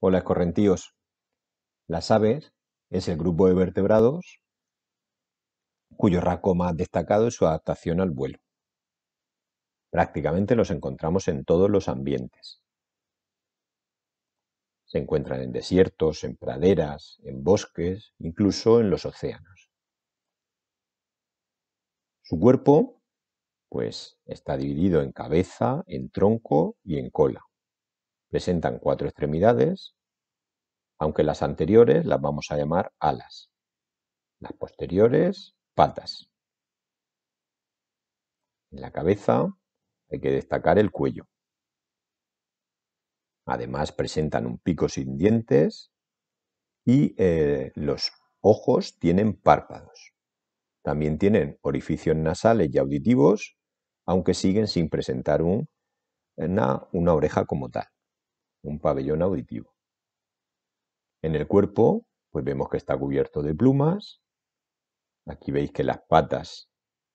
Hola, escorrentíos. correntíos. Las aves es el grupo de vertebrados cuyo rasgo más destacado es su adaptación al vuelo. Prácticamente los encontramos en todos los ambientes. Se encuentran en desiertos, en praderas, en bosques, incluso en los océanos. Su cuerpo, pues, está dividido en cabeza, en tronco y en cola. Presentan cuatro extremidades, aunque las anteriores las vamos a llamar alas, las posteriores patas. En la cabeza hay que destacar el cuello. Además presentan un pico sin dientes y eh, los ojos tienen párpados. También tienen orificios nasales y auditivos, aunque siguen sin presentar una oreja como tal un pabellón auditivo. En el cuerpo, pues vemos que está cubierto de plumas. Aquí veis que las patas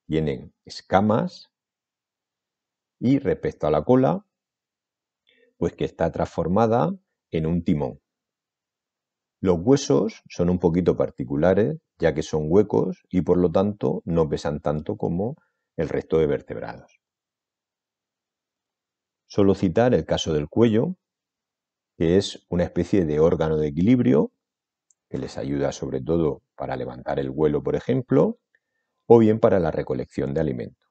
tienen escamas. Y respecto a la cola, pues que está transformada en un timón. Los huesos son un poquito particulares, ya que son huecos y por lo tanto no pesan tanto como el resto de vertebrados. Solo citar el caso del cuello, que es una especie de órgano de equilibrio que les ayuda sobre todo para levantar el vuelo, por ejemplo, o bien para la recolección de alimentos.